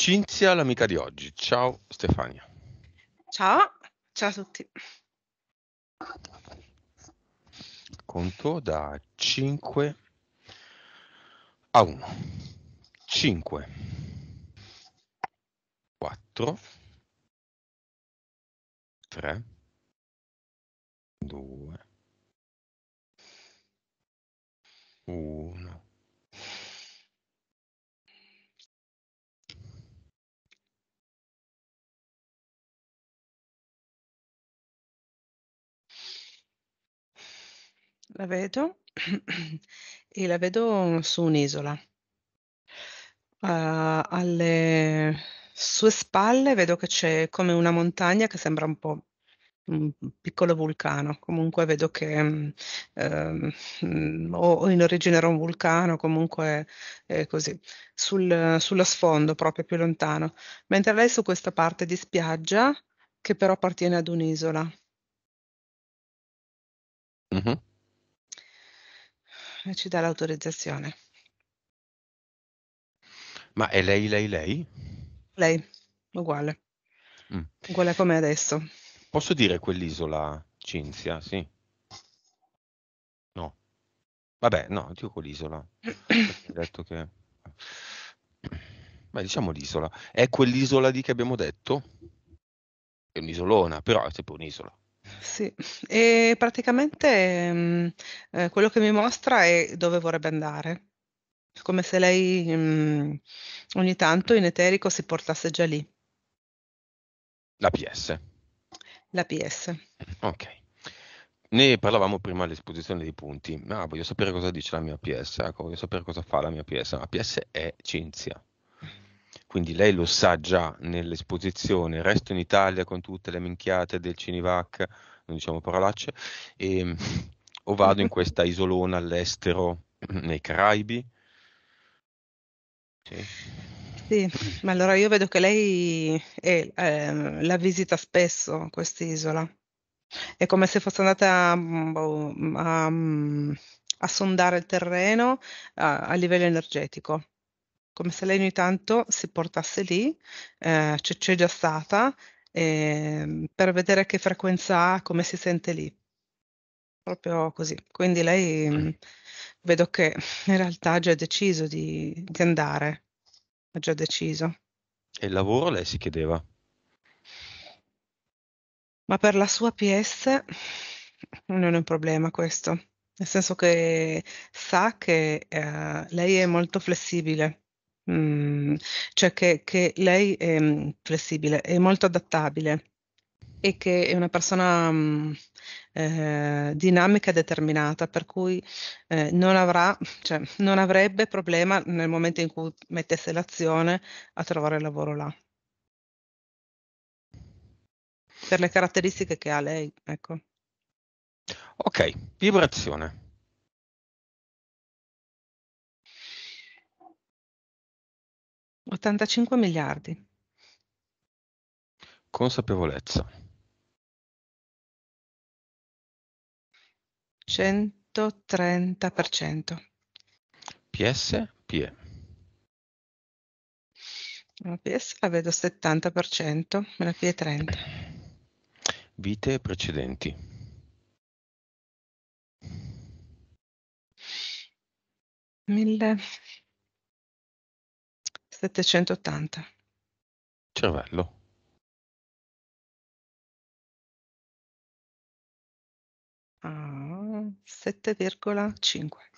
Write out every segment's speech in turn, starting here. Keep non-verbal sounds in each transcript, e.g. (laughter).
Cinzia, l'amica di oggi. Ciao Stefania. Ciao, ciao a tutti. Conto da 5 a 1. 5, 4, 3, 2, 1. la vedo (clears throat) e la vedo su un'isola. Uh, alle sue spalle vedo che c'è come una montagna che sembra un po' un piccolo vulcano, comunque vedo che eh, o in origine era un vulcano, comunque è così, Sul, sullo sfondo proprio più lontano, mentre lei su questa parte di spiaggia che però appartiene ad un'isola. Mm-hmm ci dà l'autorizzazione. Ma è lei, lei, lei? Lei, uguale. Mm. Uguale come adesso. Posso dire quell'isola, Cinzia? Sì. No. Vabbè, no, dico quell'isola. Ho detto che... Ma diciamo l'isola. È quell'isola di che abbiamo detto? È un'isolona, però è sempre un'isola. Sì, e praticamente, mhmm, ehm, quello che mi mostra è dove vorrebbe andare. Come se lei, mhmm, ogni tanto in eterico si portasse già lì. La PS. La PS. Ok. Ne parlavamo prima all'esposizione dei punti, ma ah, voglio sapere cosa dice la mia PS, ecco, voglio sapere cosa fa la mia PS. La PS è Cinzia quindi lei lo sa già nell'esposizione, resto in Italia con tutte le minchiate del Cinivac, non diciamo parolacce, e, ehm, o vado in (laughs) questa isolona all'estero, (clears throat) nei Caraibi. Sì. sì ma allora io vedo che lei eh, eh, la visita spesso quest'isola. È come se fosse andata mm, boh, a, a, mm, a sondare il terreno a, a livello energetico come se lei ogni tanto si portasse lì, eh, c'è già stata, eh, per vedere che frequenza ha, come si sente lì. Proprio così. Quindi lei mm. vedo che in realtà ha già deciso di, di andare, ha già deciso. E il lavoro lei si chiedeva? Ma per la sua PS non è un problema questo, nel senso che sa che eh, lei è molto flessibile Mhmm, cioè che, che, lei è mhmm, flessibile, è molto adattabile e che è una persona mhmm, eh, dinamica e determinata, per cui eh, non, avrà, cioè, non avrebbe problema nel momento in cui mettesse l'azione a trovare il lavoro là. Per le caratteristiche che ha lei, ecco. Ok, vibrazione. 85 miliardi. Consapevolezza. 130%. PS, PE. La PS la vedo 70%, la PE 30. Vite precedenti. Mille. 780. Cervello. Ah, 7,5.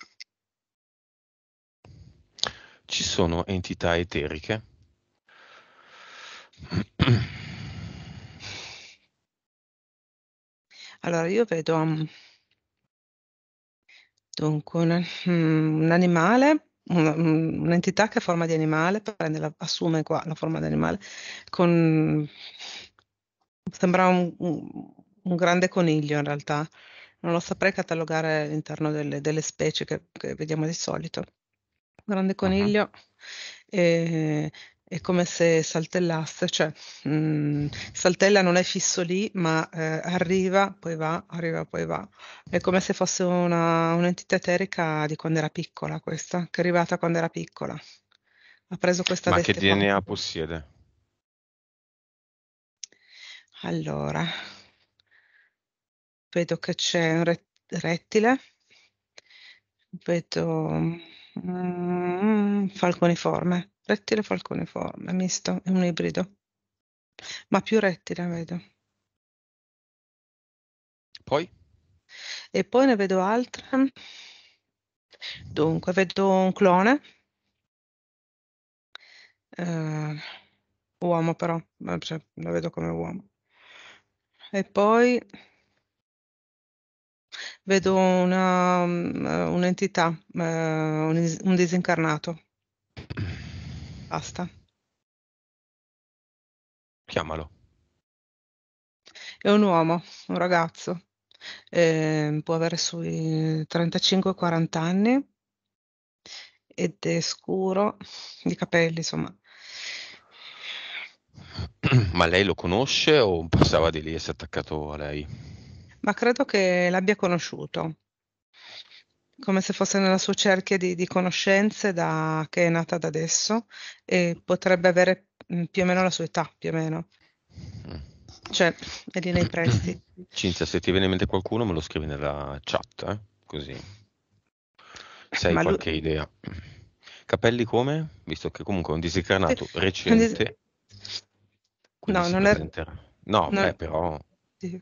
Ci sono entità eteriche Allora, io vedo um, dunque un, mm, un, animale una, mm, un'entità che ha forma di animale, la, assume qua la forma di animale, con, sembra un, un, un, grande coniglio in realtà. Non lo saprei catalogare all'interno delle, delle specie che, che, vediamo di solito. Un grande coniglio. Uh-huh. Eh, e, è come se saltellasse, cioè mh, mm, saltella non è fisso lì, ma eh, arriva, poi va, arriva, poi va. È come se fosse una, un'entità eterica di quando era piccola questa, che è arrivata quando era piccola. Ha preso questa Ma che DNA qua. possiede? Allora, vedo che c'è un re- rettile, vedo mm, falconiforme. Rettile falconiforme, misto, è un ibrido. Ma più rettile vedo. Poi? E poi ne vedo altre. Dunque, vedo un clone. Uh, uomo però, eh, cioè, lo vedo come uomo. E poi vedo una, um, un'entità, uh, un, un disincarnato. Basta. Chiamalo. È un uomo, un ragazzo. Ehm, può avere sui 35-40 anni ed è scuro di capelli, insomma. (clears throat) Ma lei lo conosce o passava di lì e si è attaccato a lei? Ma credo che l'abbia conosciuto come se fosse nella sua cerchia di, di conoscenze da, che è nata da adesso e potrebbe avere mm, più o meno la sua età, più o meno. Mm. Cioè, è lì nei presti. (clears throat) Cinzia, se ti viene in mente qualcuno me lo scrivi nella chat, eh? così. Se hai Ma qualche lui... idea. Capelli come? Visto che comunque è un disincarnato sì. recente. No, non è... No, non... Beh, però... Sì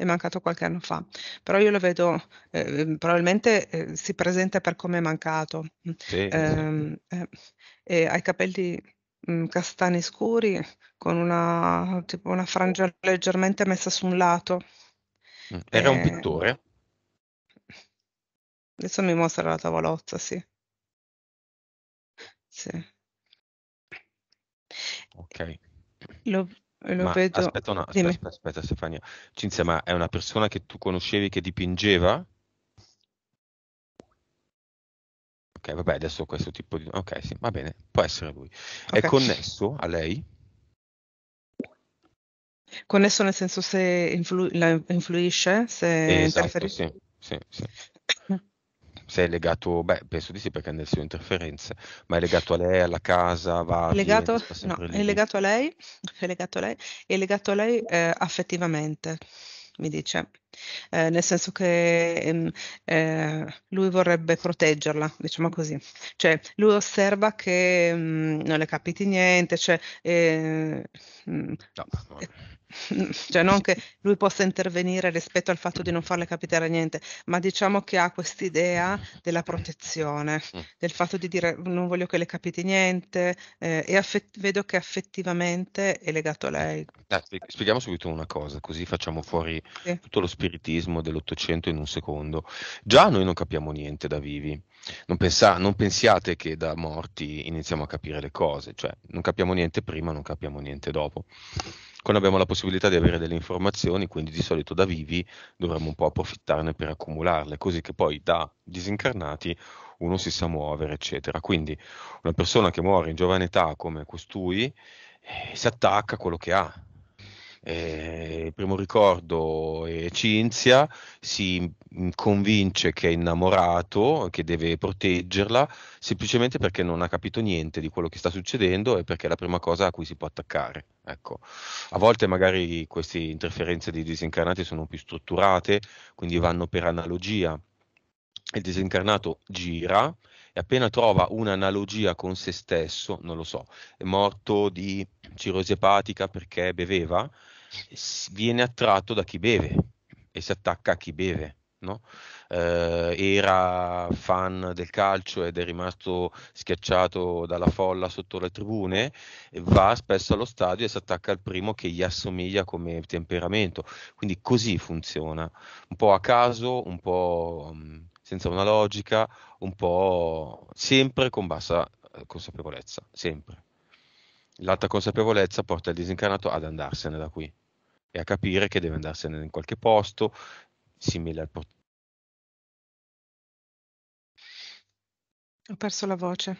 è mancato qualche anno fa, però io lo vedo, eh, mm, probabilmente eh, si presenta per come è mancato, mm, sì, ehm, eh, sì. ha i capelli mh, mm, castani scuri con una, tipo una frangia leggermente messa su un lato. Era un eh, pittore? Adesso mi mostra la tavolozza, sì. Sì. Ok. Lo, lo ma vedo. Aspetta, no, aspetta, aspetta, Stefania. Cinzia, ma è una persona che tu conoscevi che dipingeva? Ok, vabbè, adesso questo tipo di... Ok, sì, va bene, può essere lui. Okay. È connesso a lei? Connesso nel senso se influ- influisce, se esatto, interferisce? Sì, sì, sì se è legato, beh, penso di sì perché nel suo interferenze, ma è legato a lei, alla casa, va legato, no, è legato a lei, è legato a lei, è legato a lei eh, affettivamente, mi dice, eh, nel senso che ehm, eh, lui vorrebbe proteggerla, diciamo così, cioè lui osserva che mh, mm, non le capiti niente, cioè... Mh, eh, mm, no, no (laughs) cioè non che lui possa intervenire rispetto al fatto di non farle capitare niente, ma diciamo che ha quest'idea della protezione, mm. del fatto di dire non voglio che le capiti niente eh, e affett- vedo che affettivamente è legato a lei. Ah, spieghiamo subito una cosa, così facciamo fuori sì. tutto lo spiritismo dell'Ottocento in un secondo. Già noi non capiamo niente da vivi, non, pensa- non pensiate che da morti iniziamo a capire le cose, cioè non capiamo niente prima, non capiamo niente dopo quando abbiamo la possibilità di avere delle informazioni, quindi di solito da vivi dovremmo un po' approfittarne per accumularle, così che poi da disincarnati uno si sa muovere, eccetera. Quindi una persona che muore in giovane età come costui eh, si attacca a quello che ha, eh, primo ricordo è Cinzia, si mm, convince che è innamorato, che deve proteggerla, semplicemente perché non ha capito niente di quello che sta succedendo e perché è la prima cosa a cui si può attaccare. Ecco. A volte magari queste interferenze dei disincarnati sono più strutturate, quindi vanno per analogia. Il disincarnato gira, appena trova un'analogia con se stesso, non lo so, è morto di cirrosi epatica perché beveva, viene attratto da chi beve e si attacca a chi beve. No? Eh, era fan del calcio ed è rimasto schiacciato dalla folla sotto le tribune, va spesso allo stadio e si attacca al primo che gli assomiglia come temperamento. Quindi così funziona, un po' a caso, un po' senza una logica, un po' sempre con bassa eh, consapevolezza, sempre. L'alta consapevolezza porta il disincarnato ad andarsene da qui e a capire che deve andarsene in qualche posto, simile al portatore. Ho perso la voce.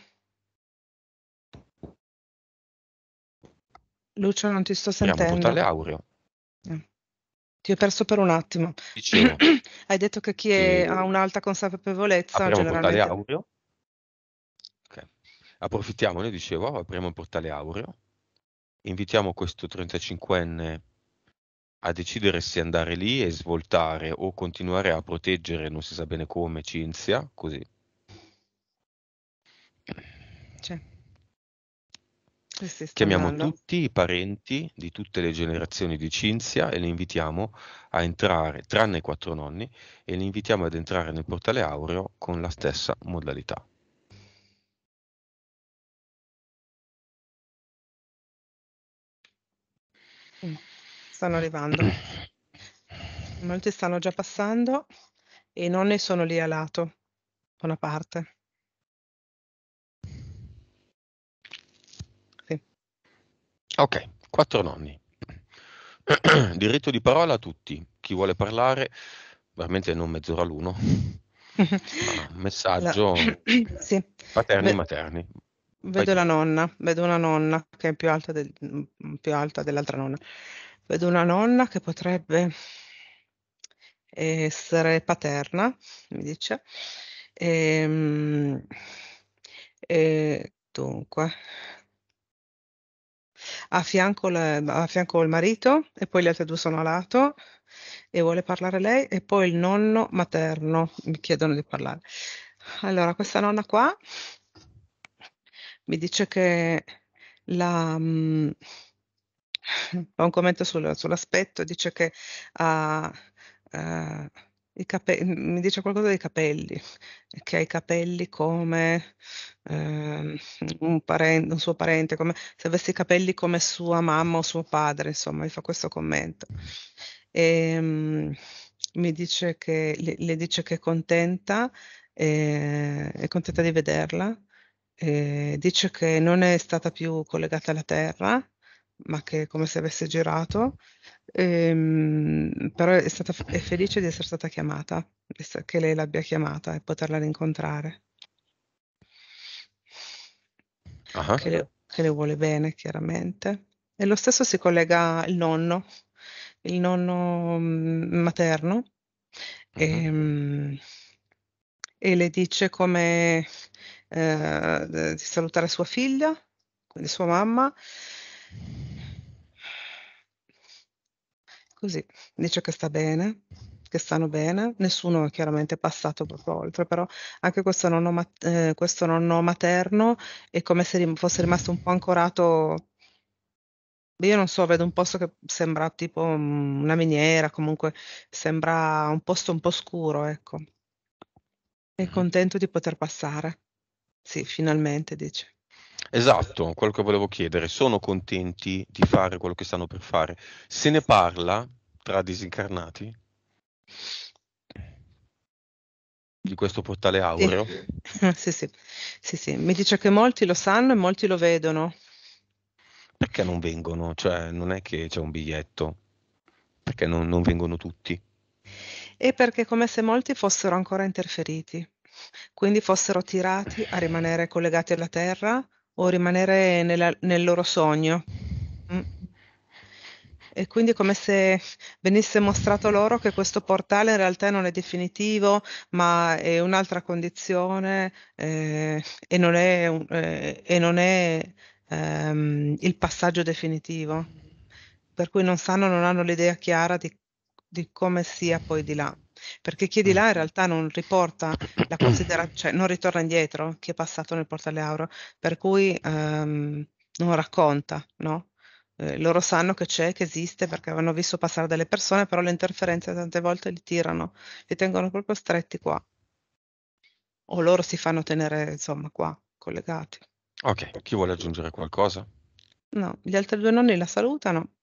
Lucio, non ti sto sentendo. Abbiamo un portale aureo. Eh. Ti ho perso per un attimo. Dicevo, (clears throat) Hai detto che chi è, ha un'alta consapevolezza generalmente... Aureo. Okay. Approfittiamo, ne dicevo, apriamo il portale Aureo, invitiamo questo 35enne a decidere se andare lì e svoltare o continuare a proteggere, non si sa bene come, Cinzia, così Chiamiamo andando. tutti i parenti di tutte le generazioni di Cinzia e li invitiamo a entrare, tranne i quattro nonni, e li invitiamo ad entrare nel portale aureo con la stessa modalità. Mm, stanno arrivando. (clears throat) Molti stanno già passando e i nonni sono lì a lato, da una parte. Ok, quattro nonni. (clears throat) Diritto di parola a tutti. Chi vuole parlare, veramente non mezz'ora l'uno. (laughs) Ah, messaggio la... (clears throat) sì. paterni Beh... e materni. Vedo Vai. la nonna, vedo una nonna che è più alta, del, più alta dell'altra nonna. Vedo una nonna che potrebbe essere paterna, mi dice. E, ehm, e dunque, a fianco, le, a fianco il marito e poi le altre due sono a lato e vuole parlare lei e poi il nonno materno mi chiedono di parlare. Allora, questa nonna qua mi dice che la... Mh, mm, ho un commento sul, sull'aspetto, dice che ha... Uh, uh, i cape mi dice qualcosa dei capelli, che ha i capelli come ehm, un, paren un suo parente, come se avesse i capelli come sua mamma o suo padre, insomma, mi fa questo commento. E, ehm, mh, mi dice che, le, le, dice che è contenta, eh, è contenta di vederla, eh, dice che non è stata più collegata alla terra ma che è come se avesse girato, ehm, però è, stata, è felice di essere stata chiamata, che lei l'abbia chiamata e poterla rincontrare. Uh-huh. Che, le, che, le, vuole bene, chiaramente. E lo stesso si collega il nonno, il nonno mm, materno, uh-huh. Mm-hmm. e, ehm, e, le dice come eh, di salutare sua figlia, quindi sua mamma, Così, dice che sta bene, che stanno bene, nessuno è chiaramente passato proprio oltre, però anche questo nonno, mat- eh, questo nonno materno è come se rim- fosse rimasto un po' ancorato io non so, vedo un posto che sembra tipo mm, una miniera, comunque sembra un posto un po' scuro, ecco. È contento di poter passare. Sì, finalmente, dice. Esatto, quello che volevo chiedere, sono contenti di fare quello che stanno per fare? Se ne parla tra disincarnati di questo portale aureo? (laughs) Sì, sì, sì, sì. mi dice che molti lo sanno e molti lo vedono. Perché non vengono? Cioè, non è che c'è un biglietto, perché non, non vengono tutti? E perché come se molti fossero ancora interferiti, quindi fossero tirati a rimanere collegati alla Terra o rimanere nella, nel loro sogno. Mm. E quindi è come se venisse mostrato loro che questo portale in realtà non è definitivo, ma è un'altra condizione eh, e non è, eh, e non è ehm, il passaggio definitivo. Per cui non sanno, non hanno l'idea chiara di, di come sia poi di là perché chi è di mm. là in realtà non riporta la considerazione, (clears throat) cioè non ritorna indietro chi è passato nel portale Auro, per cui um, non racconta, no? Eh, loro sanno che c'è, che esiste, perché avevano visto passare delle persone, però le interferenze tante volte li tirano, li tengono proprio stretti qua. O loro si fanno tenere, insomma, qua, collegati. Ok, chi vuole aggiungere qualcosa? No, gli altri due nonni la salutano.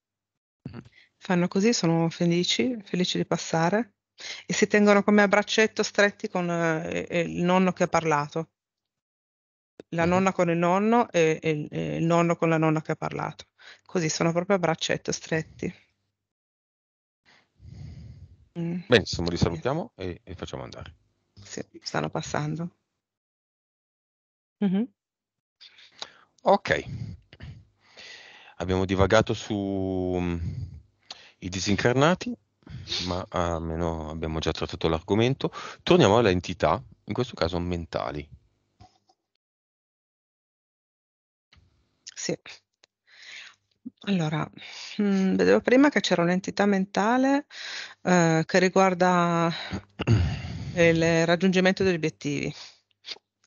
Mm-hmm. Fanno così, sono felici, felici di passare e si tengono come a braccetto stretti con eh, il nonno che ha parlato. La mm-hmm. nonna con il nonno e, e, e, il nonno con la nonna che ha parlato. Così sono proprio a braccetto stretti. Mm. Benissimo, li salutiamo e, e facciamo andare. Sì, stanno passando. Mm-hmm. Ok, abbiamo divagato su um, i disincarnati ma almeno abbiamo già trattato l'argomento. Torniamo alle entità, in questo caso mentali. Sì. Allora, mh, mm, vedevo prima che c'era un'entità mentale eh, che riguarda (clears throat) il raggiungimento degli obiettivi.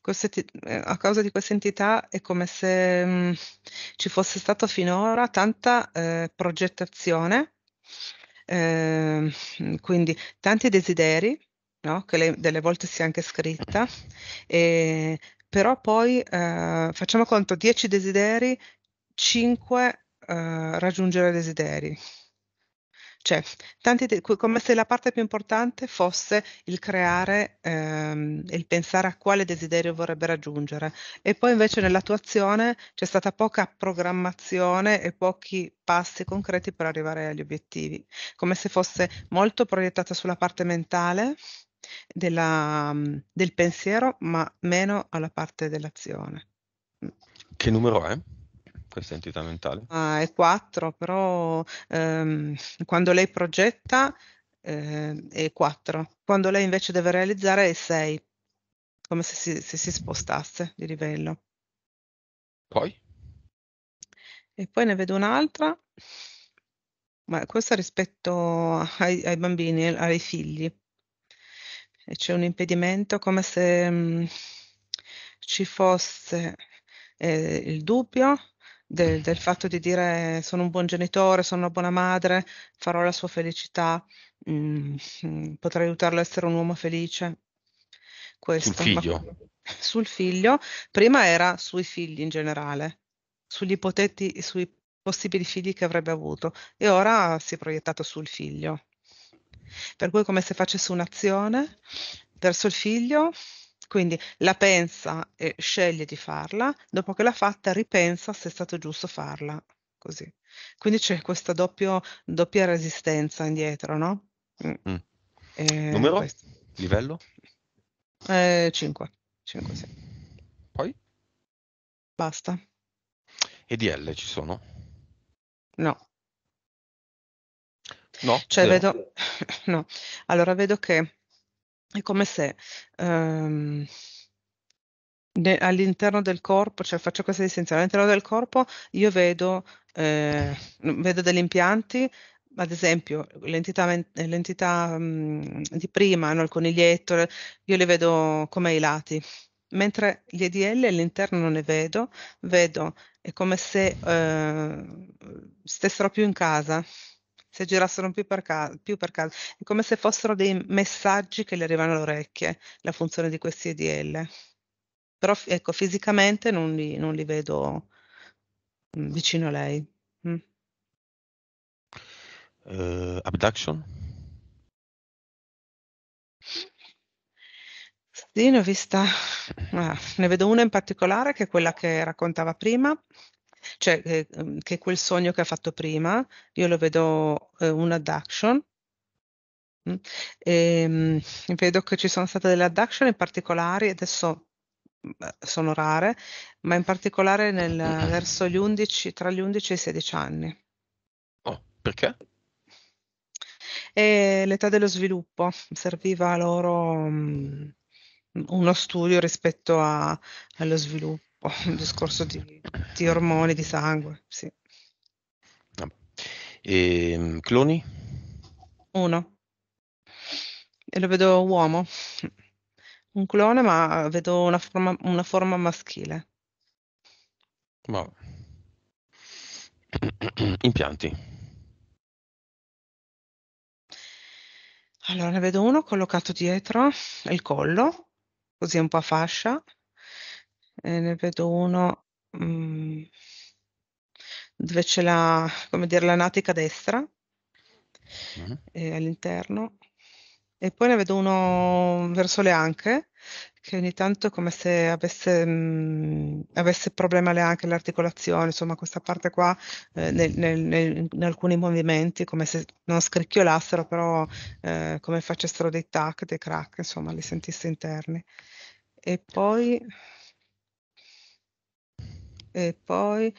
Queste, eh, a causa di questa entità è come se mh, mm, ci fosse stata finora tanta eh, progettazione eh, quindi tanti desideri, no? che le, delle volte sia anche scritta, e, però poi eh, facciamo conto 10 desideri, 5 eh, raggiungere desideri, cioè, te- come se la parte più importante fosse il creare ehm, il pensare a quale desiderio vorrebbe raggiungere e poi invece nell'attuazione c'è stata poca programmazione e pochi passi concreti per arrivare agli obiettivi, come se fosse molto proiettata sulla parte mentale della, mm, del pensiero, ma meno alla parte dell'azione. Mm. Che numero è? questa entità mentale? Ah, è quattro, però ehm, quando lei progetta eh, è quattro, quando lei invece deve realizzare è sei, come se si, se si spostasse di livello. Poi? E poi ne vedo un'altra, ma questa rispetto ai, ai bambini, ai figli. E c'è un impedimento come se mh, mm, ci fosse eh, il dubbio del, del fatto di dire sono un buon genitore, sono una buona madre, farò la sua felicità, mh, mm, (laughs) potrei aiutarlo a essere un uomo felice. Questo. Sul figlio. Ma, (laughs) sul figlio, prima era sui figli in generale, sugli ipoteti, sui possibili figli che avrebbe avuto e ora si è proiettato sul figlio. Per cui è come se facesse un'azione verso il figlio quindi la pensa e sceglie di farla, dopo che l'ha fatta ripensa se è stato giusto farla, così. Quindi c'è questa doppio, doppia resistenza indietro, no? Mm. mm. E Numero? Questo. Livello? 5. Eh, 5, sì. Poi? Basta. E DL ci sono? No. No? Cioè, vedo... (laughs) no. Allora, vedo che è come se um, ne, all'interno del corpo, cioè faccio questa distinzione, all'interno del corpo io vedo, eh, vedo degli impianti, ad esempio l'entità, l'entità um, di prima, no? il coniglietto, io le vedo come ai lati, mentre gli EDL all'interno non ne vedo, vedo, è come se eh, stessero più in casa, se girassero più per, ca- più per caso. È come se fossero dei messaggi che le arrivano alle orecchie, la funzione di questi EDL. Però ecco, fisicamente non li, non li vedo mm, vicino a lei. Mm. Uh, abduction? Sì, ne ho vista, ah, ne vedo una in particolare che è quella che raccontava prima, cioè eh, mm, che quel sogno che ha fatto prima, io lo vedo eh, un'adduction, mm. e, ehm, vedo che ci sono state delle adduction in particolare, adesso mm, eh, sono rare, ma in particolare nel, eh, verso gli 11, tra gli 11 e i 16 anni. Oh, perché? E l'età dello sviluppo serviva loro um, uno studio rispetto a, allo sviluppo un (laughs) discorso di, di, ormoni, di sangue, sì. Ah. E, ehm, cloni? Uno. E lo vedo uomo. Un clone, ma vedo una forma, una forma maschile. Wow. (clears throat) Impianti. Allora, ne vedo uno collocato dietro il collo, così un po' a fascia, Ehm, ne vedo uno, mhmm, dove c'è la come dire, la natica destra Mh-mh. ehm, all'interno. E poi ne vedo uno verso le anche, che ogni tanto è come se avesse mhmm, avesse problema le anche, l'articolazione, insomma questa parte qua, ehm, nel nel nel in alcuni movimenti, come se non scricchiolassero, però, ehm, come facessero dei tac, dei crack, insomma li sentisse interni. E poi e poi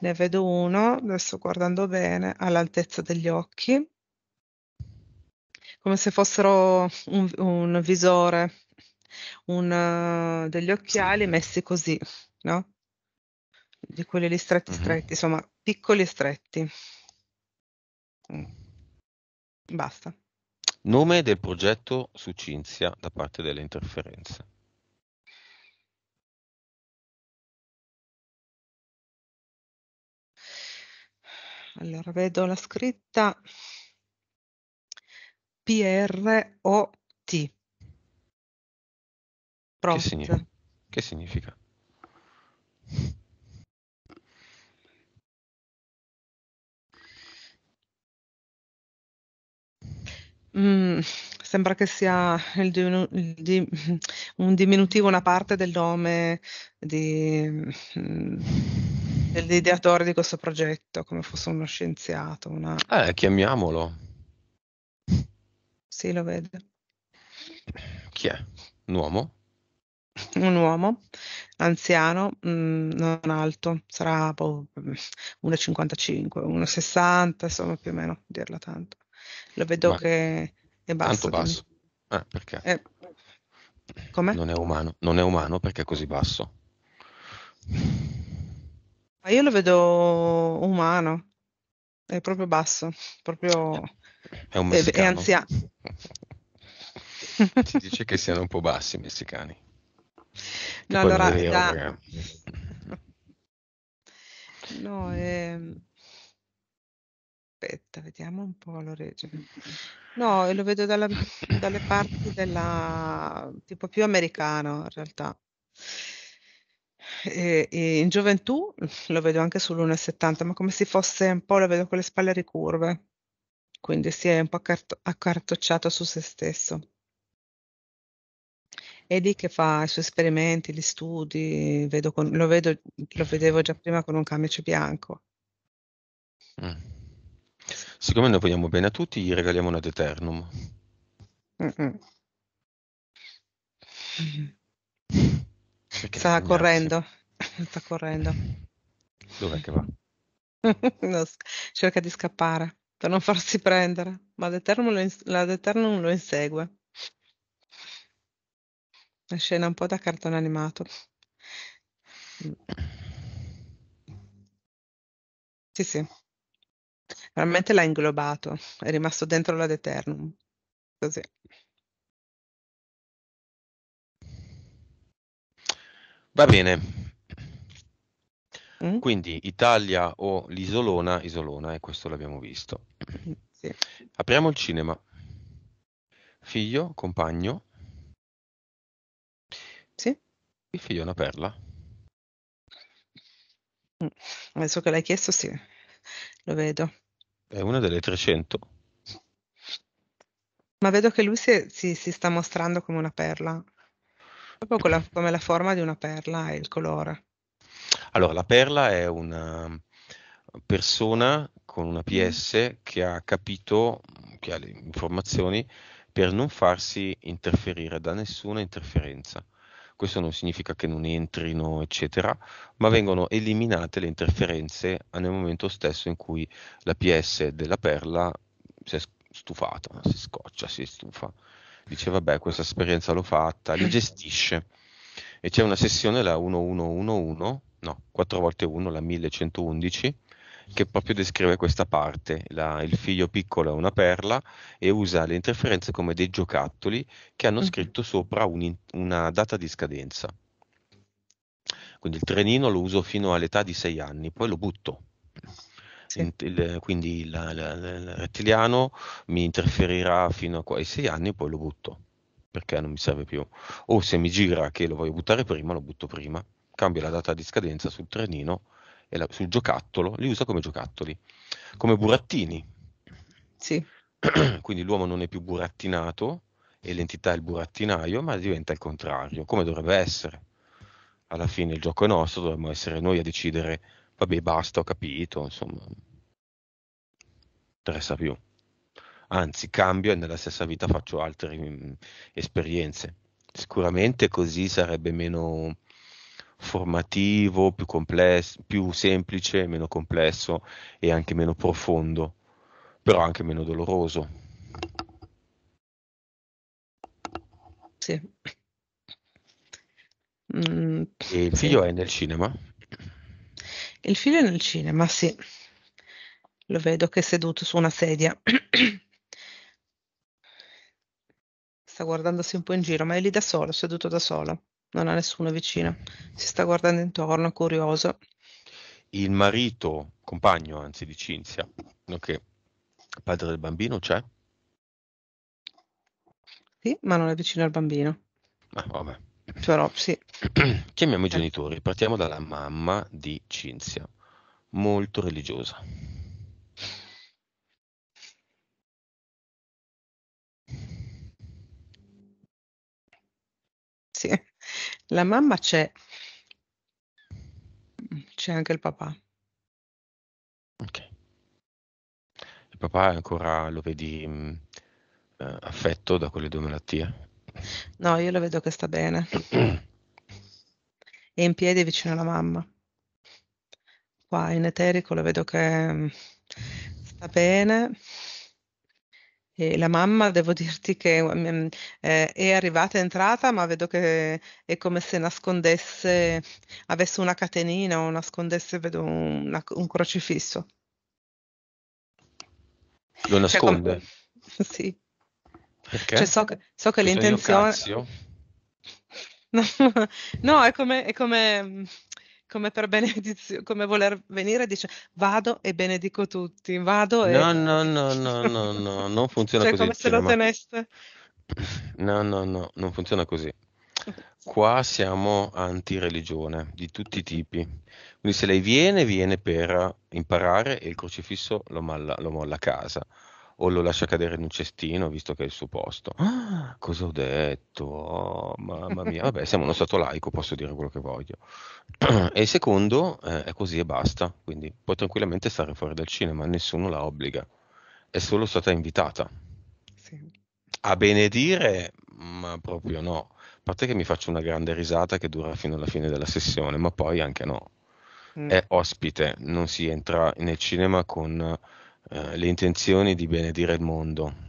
ne vedo uno, adesso guardando bene, all'altezza degli occhi, come se fossero un, un visore, un, eh, degli occhiali messi così, no? Di quelli lì stretti, stretti, insomma, piccoli e stretti. Mm. Basta. Nome del progetto su Cinzia da parte delle interferenze. allora vedo la scritta PROT. Prot. Che, significa? Che significa? Mm, sembra che sia il dinu- il di- un diminutivo, una parte del nome di... Mm, dell'ideatore di questo progetto, come fosse uno scienziato. Una... Eh, chiamiamolo. Sì, lo vedo. Chi è? Un uomo? Un uomo anziano, mh, mm, non alto, sarà boh, 1,55, mm, 1,60, insomma più o meno, dirla tanto. Lo vedo Ma che è basso. Tanto basso. Eh, perché? È... Eh, Com'è? Non è umano, non è umano perché è così basso. Io lo vedo umano, è proprio basso, proprio... È un messicano. È, è anziano. (laughs) si dice che siano un po' bassi i messicani. No, allora... Io, da... (laughs) no, è... Ehm, aspetta, vediamo un po' l'orecchio. No, lo vedo dalla, dalle parti della... tipo più americano in realtà in gioventù lo vedo anche sull'1,70, ma come se fosse un po', lo vedo con le spalle ricurve, quindi si è un po' accart- accartocciato su se stesso. È lì che fa i suoi esperimenti, gli studi, vedo con, lo, vedo, lo, vedevo già prima con un camice bianco. Mm. Siccome noi vogliamo bene a tutti, gli regaliamo una Deternum. Mm-mm. Mm-hmm. Perché Sta correndo. (laughs) Sta correndo. Dov'è che va? no, (laughs) cerca di scappare per non farsi prendere, ma ins- la Deternum lo insegue. La scena un po' da cartone animato. Sì, sì. Veramente l'ha inglobato, è rimasto dentro la Deternum. Così. Va bene. Mm? Quindi Italia o l'isolona, isolona, e eh, questo l'abbiamo visto. Sì. Apriamo il cinema. Figlio, compagno. Sì. Il figlio è una perla. Mm. Adesso che l'hai chiesto, sì, lo vedo. È una delle 300. Ma vedo che lui si, si, si sta mostrando come una perla. Proprio la, come la forma di una perla e il colore. Allora, la perla è una persona con una mm. PS che ha capito, che ha le informazioni per non farsi interferire da nessuna interferenza. Questo non significa che non entrino, eccetera, ma mm. vengono eliminate le interferenze nel momento stesso in cui la PS della perla si è stufata, si scoccia, si stufa dice vabbè questa esperienza l'ho fatta, li gestisce e c'è una sessione la 1111, no 4x1 la 1111 che proprio descrive questa parte, la, il figlio piccolo è una perla e usa le interferenze come dei giocattoli che hanno mm-hmm. scritto sopra un, una data di scadenza. Quindi il trenino lo uso fino all'età di 6 anni, poi lo butto sì. Il, quindi il, il, il rettiliano mi interferirà fino ai sei anni e poi lo butto perché non mi serve più. O se mi gira che lo voglio buttare prima, lo butto prima. Cambio la data di scadenza sul trenino e la, sul giocattolo, li usa come giocattoli, come burattini. Sì. (clears throat) Quindi l'uomo non è più burattinato e l'entità è il burattinaio, ma diventa il contrario, come dovrebbe essere. Alla fine il gioco è nostro, dovremmo essere noi a decidere Vabbè, basta, ho capito, insomma. Interessa più. Anzi, cambio e nella stessa vita faccio altre mh, mm, esperienze. Sicuramente così sarebbe meno formativo, più, complesso, più semplice, meno complesso e anche meno profondo, però anche meno doloroso. Sì. Mm, e il figlio sì. è nel cinema? Il figlio è nel cinema, sì. Lo vedo che è seduto su una sedia. (clears throat) sta guardandosi un po' in giro, ma è lì da solo, seduto da solo. Non ha nessuno vicino. Si sta guardando intorno, curioso. Il marito, compagno anzi di Cinzia, che padre del bambino c'è? Sì, ma non è vicino al bambino. Ah, vabbè. Però sì. (clears throat) Chiamiamo i genitori, partiamo dalla mamma di Cinzia, molto religiosa. Sì, la mamma c'è, c'è anche il papà. Ok. Il papà è ancora lo vedi mh, mm, eh, affetto da quelle due malattie? No, io lo vedo che sta bene. È in piedi vicino alla mamma. Qua in eterico lo vedo che mm, sta bene. E la mamma, devo dirti che mm, mm, eh, è arrivata, è entrata, ma vedo che è come se nascondesse, avesse una catenina o nascondesse, vedo una, un crocifisso. Lo cioè, nasconde? Cioè, (laughs) come... sì. Perché? Cioè, so che, so che cioè, l'intenzione... No, (laughs) no, è come, è come, come per benedizione, come voler venire dice vado e benedico tutti, vado e... No, no, no, no, no, no non funziona cioè, così. Cioè come se lo teneste... No, no, no, non funziona così. Qua siamo anti-religione di tutti i tipi. Quindi se lei viene, viene per imparare e il crocifisso lo, malla, lo molla a casa o lo lascia cadere in un cestino visto che è il suo posto. Ah, cosa ho detto? Oh, mamma mia, vabbè, siamo uno stato laico, posso dire quello che voglio. e il secondo eh, è così e basta, quindi puoi tranquillamente stare fuori dal cinema, nessuno la obbliga, è solo stata invitata. Sì. A benedire, ma proprio no. A parte che mi faccio una grande risata che dura fino alla fine della sessione, ma poi anche no. Mm. È ospite, non si entra nel cinema con eh, le intenzioni di benedire il mondo.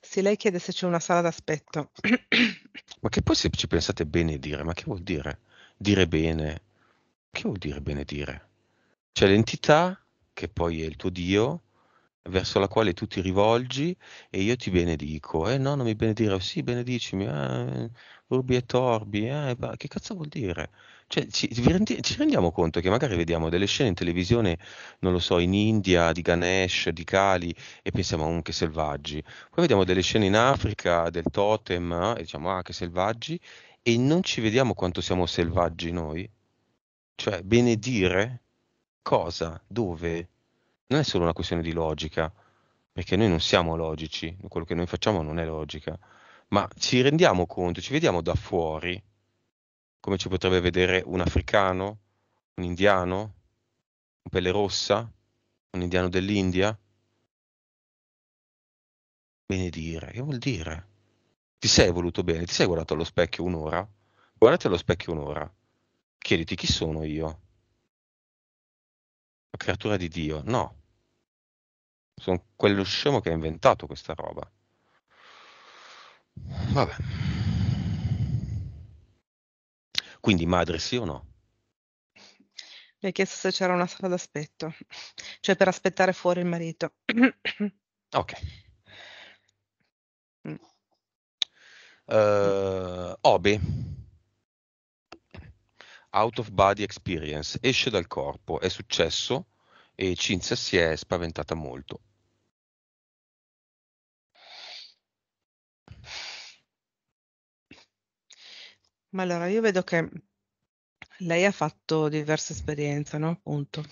Se lei chiede se c'è una sala d'aspetto. (coughs) ma che poi se ci pensate benedire, ma che vuol dire? Dire bene, che vuol dire benedire? C'è l'entità, che poi è il tuo Dio, verso la quale tu ti rivolgi e io ti benedico. Eh no, non mi benedire, sì, benedicimi. Eh urbi e torbi, eh, ma che cazzo vuol dire? Cioè, ci, rendi, ci, rendiamo conto che magari vediamo delle scene in televisione, non lo so, in India, di Ganesh, di Kali, e pensiamo, um, che selvaggi. Poi vediamo delle scene in Africa, del totem, eh, e diciamo, ah, che selvaggi, e non ci vediamo quanto siamo selvaggi noi. Cioè, benedire cosa, dove, non è solo una questione di logica, perché noi non siamo logici, quello che noi facciamo non è logica ma ci rendiamo conto, ci vediamo da fuori, come ci potrebbe vedere un africano, un indiano, un pelle rossa, un indiano dell'India? Benedire, che vuol dire? Ti sei voluto bene, ti sei guardato allo specchio un'ora? Guardati allo specchio un'ora, chiediti chi sono io? La creatura di Dio? No, sono quello scemo che ha inventato questa roba. Vabbè. Quindi madre sì o no? Mi ha chiesto se c'era una sala d'aspetto, cioè per aspettare fuori il marito. (coughs) ok. Uh, mm. eh, Obi. Out of body experience, esce dal corpo, è successo e Cinzia si è spaventata molto. Ma allora io vedo che lei ha fatto diverse esperienze, no? Appunto.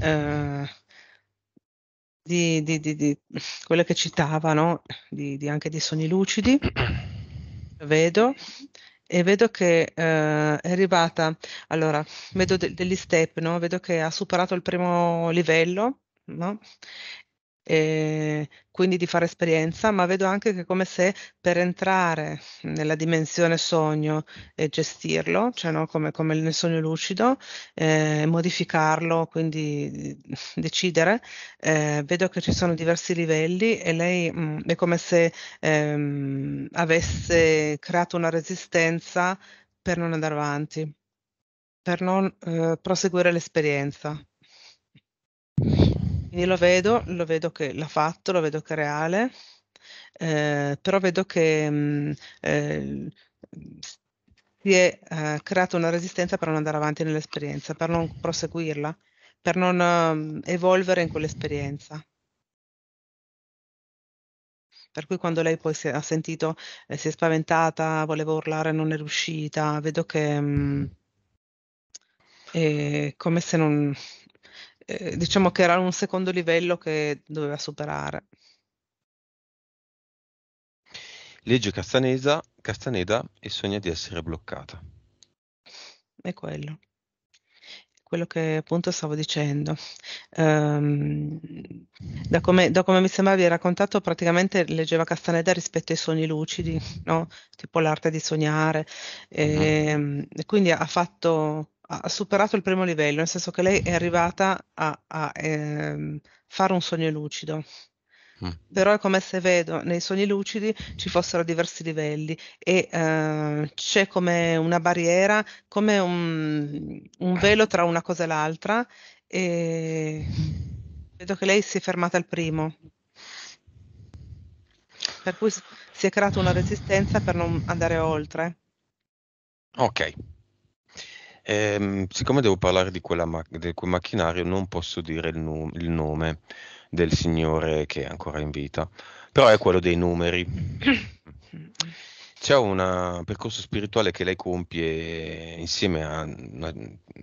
Eh, di, di, di, di quelle che citava, no? Di, di anche di sogni lucidi. Vedo e vedo che eh, è arrivata, allora, vedo de- degli step, no? Vedo che ha superato il primo livello, no? e quindi di fare esperienza, ma vedo anche che come se per entrare nella dimensione sogno e gestirlo, cioè no, come, come, nel sogno lucido, eh, modificarlo, quindi (laughs) decidere, eh, vedo che ci sono diversi livelli e lei mh, mm, è come se ehm, avesse creato una resistenza per non andare avanti, per non eh, proseguire l'esperienza. Quindi lo vedo, lo vedo che l'ha fatto, lo vedo che è reale, eh, però vedo che mh, mm, eh, si è eh, creata una resistenza per non andare avanti nell'esperienza, per non proseguirla, per non um, evolvere in quell'esperienza. Per cui quando lei poi si è, ha sentito, eh, si è spaventata, voleva urlare, non è riuscita, vedo che mh, mm, è come se non, eh, diciamo che era un secondo livello che doveva superare. Legge Castanesa, Castaneda e sogna di essere bloccata. È quello. Quello che appunto stavo dicendo. Um, da, come, da, come, mi sembra vi raccontato, praticamente leggeva Castaneda rispetto ai sogni lucidi, no? tipo l'arte di sognare. E, mm-hmm. Ehm, e quindi ha fatto ha superato il primo livello, nel senso che lei è arrivata a, a ehm, fare un sogno lucido. Mm. Però è come se vedo nei sogni lucidi ci fossero diversi livelli e eh, c'è come una barriera, come un, un velo tra una cosa e l'altra e vedo che lei si è fermata al primo. Per cui si è creata una resistenza per non andare oltre. Ok, Ehm, siccome devo parlare di, ma- di, quel macchinario, non posso dire il, nu- il, nome del signore che è ancora in vita, però è quello dei numeri. (clears throat) Mm c'è un percorso spirituale che lei compie insieme a una,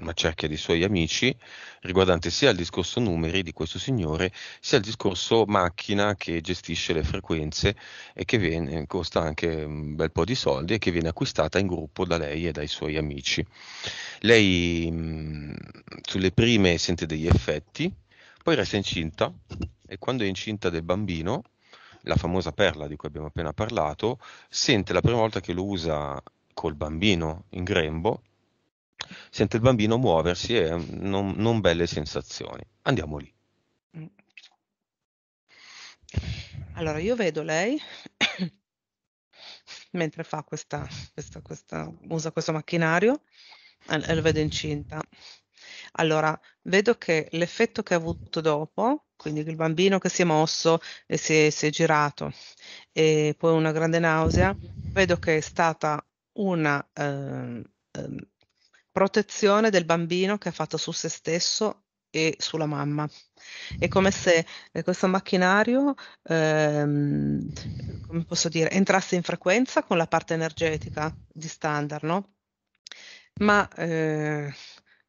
una, cerchia di suoi amici riguardante sia il discorso numeri di questo signore, sia il discorso macchina che gestisce le frequenze e che viene, costa anche un bel po' di soldi e che viene acquistata in gruppo da lei e dai suoi amici. Lei mh, mm, sulle prime sente degli effetti, poi resta incinta e quando è incinta del bambino la famosa perla di cui abbiamo appena parlato, sente la prima volta che lo usa col bambino in grembo, sente il bambino muoversi e non, non belle sensazioni. Andiamo lì. Allora, io vedo lei (coughs) mentre fa questa, questa, questa, usa questo macchinario e lo vedo incinta. Allora, vedo che l'effetto che ha avuto dopo quindi il bambino che si è mosso e si è, si è girato e poi una grande nausea, vedo che è stata una eh, eh, protezione del bambino che ha fatto su se stesso e sulla mamma. È come se eh, questo macchinario, ehm, come posso dire, entrasse in frequenza con la parte energetica di standard, no? Ma eh,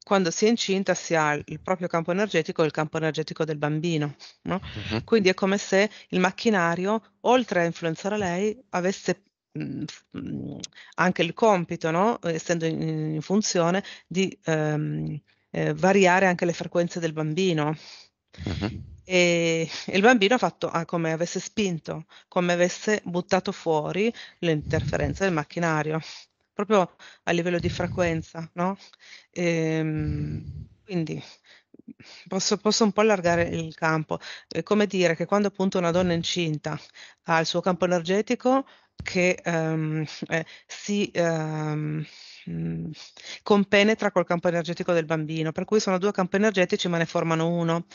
quando si è incinta si ha il proprio campo energetico e il campo energetico del bambino. No? Uh-huh. Quindi è come se il macchinario, oltre a influenzare lei, avesse mh, mhmm, mhmm, anche il compito, no? essendo in, in, funzione, di ehm, eh, variare anche le frequenze del bambino. Uh-huh. E, e, il bambino ha fatto ah, come avesse spinto, come avesse buttato fuori le interferenze del macchinario proprio a livello di frequenza, no? E, ehm, quindi Posso, posso, un po' allargare il campo. È come dire che quando appunto una donna incinta ha il suo campo energetico che um, eh, si um, compenetra col campo energetico del bambino, per cui sono due campi energetici ma ne formano uno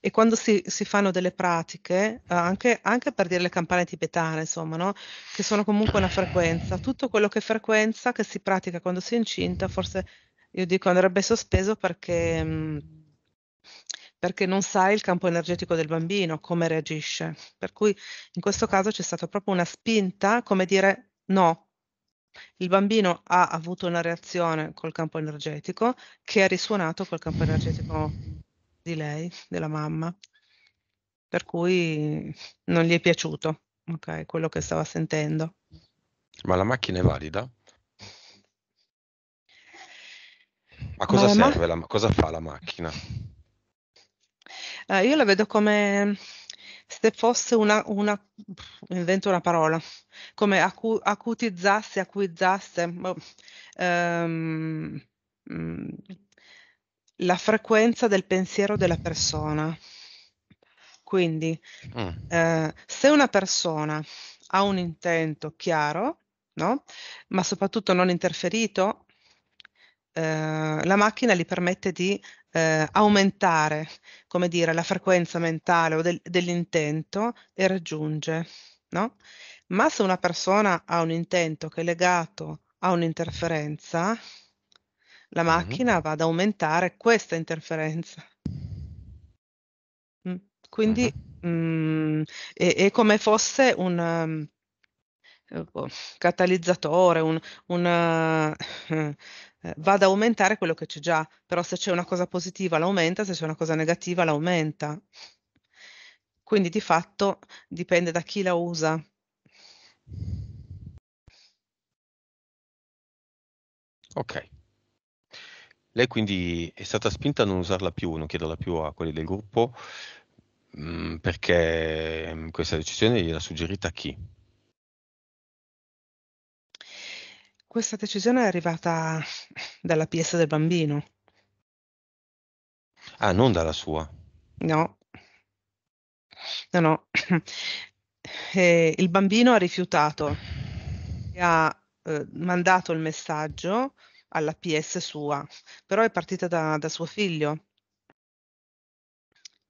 e quando si, si fanno delle pratiche, eh, anche, anche, per dire le campane tibetane, insomma, no? che sono comunque una frequenza, tutto quello che è frequenza che si pratica quando si è incinta, forse io dico andrebbe sospeso perché, mm, perché non sai il campo energetico del bambino, come reagisce. Per cui in questo caso c'è stata proprio una spinta, come dire no, il bambino ha avuto una reazione col campo energetico che ha risuonato col campo energetico di lei, della mamma, per cui non gli è piaciuto okay, quello che stava sentendo. Ma la macchina è valida? Ma cosa Ma serve? La ma- la, cosa fa la macchina? Uh, io la vedo come se fosse una, una invento una parola, come acu- acutizzasse, acuizzasse, um, la frequenza del pensiero della persona. Quindi, mm. eh, se una persona ha un intento chiaro, no? ma soprattutto non interferito, eh, la macchina gli permette di eh, aumentare, come dire, la frequenza mentale o del, dell'intento e raggiunge. No? Ma se una persona ha un intento che è legato a un'interferenza, la macchina mm-hmm. va ad aumentare questa interferenza. Mm. Quindi mm, è, è, come fosse un um, catalizzatore, un, un uh, va ad aumentare quello che c'è già, però se c'è una cosa positiva l'aumenta, se c'è una cosa negativa l'aumenta. Quindi di fatto dipende da chi la usa. Ok. Lei quindi è stata spinta a non usarla più, non chiederla più a quelli del gruppo, mh, mm, perché mm, questa decisione gliela suggerita a chi? Questa decisione è arrivata dalla PS del bambino. Ah, non dalla sua. No, no, no. Eh, (clears throat) il bambino ha rifiutato, ha eh, mandato il messaggio alla PS sua, però è partita da, da suo figlio.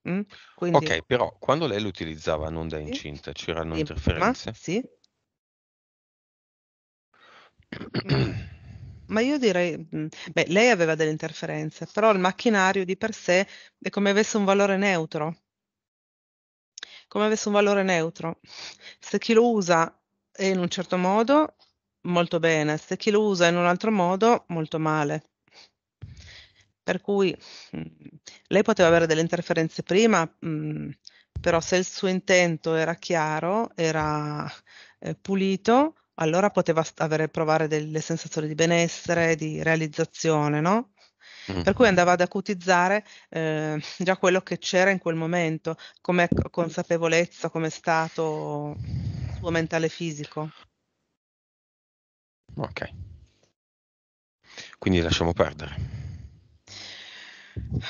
Mm? Quindi, Ok, però quando lei lo utilizzava non da Sì. incinta, c'erano sì, ma, interferenze? sì, (clears throat) ma io direi, mm, beh, lei aveva delle interferenze, però il macchinario di per sé è come avesse un valore neutro. come avesse un valore neutro. Se chi lo usa è eh, in un certo modo molto bene, se chi lo usa in un altro modo, molto male. Per cui mm, lei poteva avere delle interferenze prima, mh, mm, però se il suo intento era chiaro, era eh, pulito, allora poteva avere, provare delle sensazioni di benessere, di realizzazione, no? Mm. Per cui andava ad acutizzare eh, già quello che c'era in quel momento, come consapevolezza, come stato suo mentale fisico. Ok. Quindi lasciamo perdere.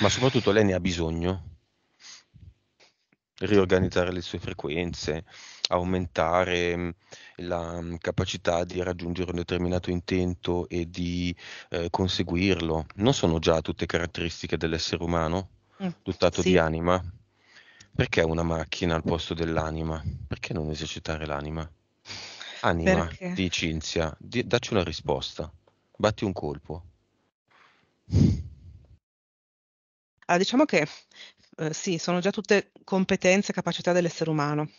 Ma soprattutto lei ne ha bisogno. Riorganizzare le sue frequenze, aumentare mm, la mm, capacità di raggiungere un determinato intento e di eh, conseguirlo. Non sono già tutte caratteristiche dell'essere umano, mm, dotato sì. di anima? Perché una macchina al posto dell'anima? Perché non esercitare l'anima? Anima Perché? di Cinzia, di, dacci una risposta, batti un colpo. Allora, ah, diciamo che eh, sì, sono già tutte competenze e capacità dell'essere umano,